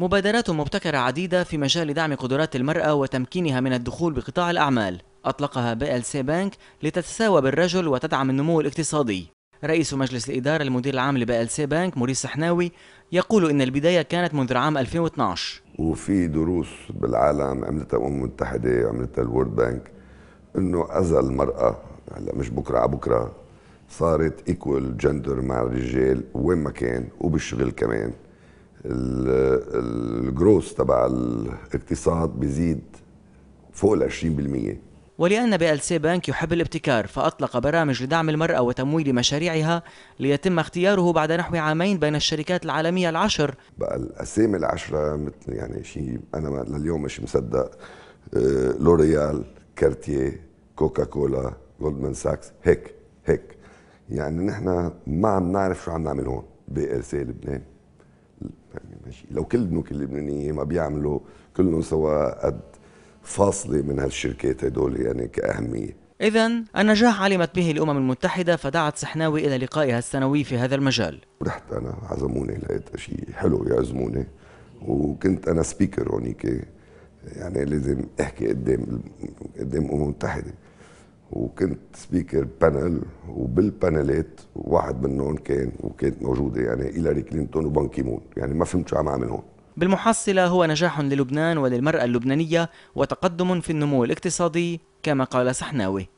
مبادرات مبتكرة عديدة في مجال دعم قدرات المرأة وتمكينها من الدخول بقطاع الأعمال أطلقها بي ال سي بانك لتتساوى بالرجل وتدعم النمو الاقتصادي رئيس مجلس الإدارة المدير العام لبي ال سي بانك موريس حناوي يقول إن البداية كانت منذ عام 2012 وفي دروس بالعالم عملتها الأمم المتحدة عملتها الورد بانك إنه أذى المرأة هلا مش بكرة على بكرة صارت ايكوال جندر مع الرجال وين ما كان وبالشغل كمان الجروس تبع الاقتصاد بيزيد فوق ال 20% ولأن بي ال سي بنك يحب الابتكار فأطلق برامج لدعم المرأة وتمويل مشاريعها ليتم اختياره بعد نحو عامين بين الشركات العالمية العشر بقى الأسامي العشرة مثل يعني شيء أنا لليوم مش مصدق آه، لوريال كارتيه كوكا كولا جولدمان ساكس هيك هيك يعني نحن ما عم نعرف شو عم نعمل هون بي سي لبنان ماشي لو كلنا اللبنانيه ما بيعملوا كلهم سوا قد فاصله من هالشركات هدول يعني كاهميه إذا النجاح علمت به الأمم المتحدة فدعت سحناوي إلى لقائها السنوي في هذا المجال رحت أنا عزموني لقيت شيء حلو يعزموني وكنت أنا سبيكر هونيك يعني لازم أحكي قدام قدام الأمم المتحدة وكنت سبيكر بانل وبالبانلات واحد منهم كان وكانت موجوده يعني هيلاري كلينتون وبان كيمون يعني ما فهمت شو عم اعمل هون بالمحصله هو نجاح للبنان وللمراه اللبنانيه وتقدم في النمو الاقتصادي كما قال سحناوي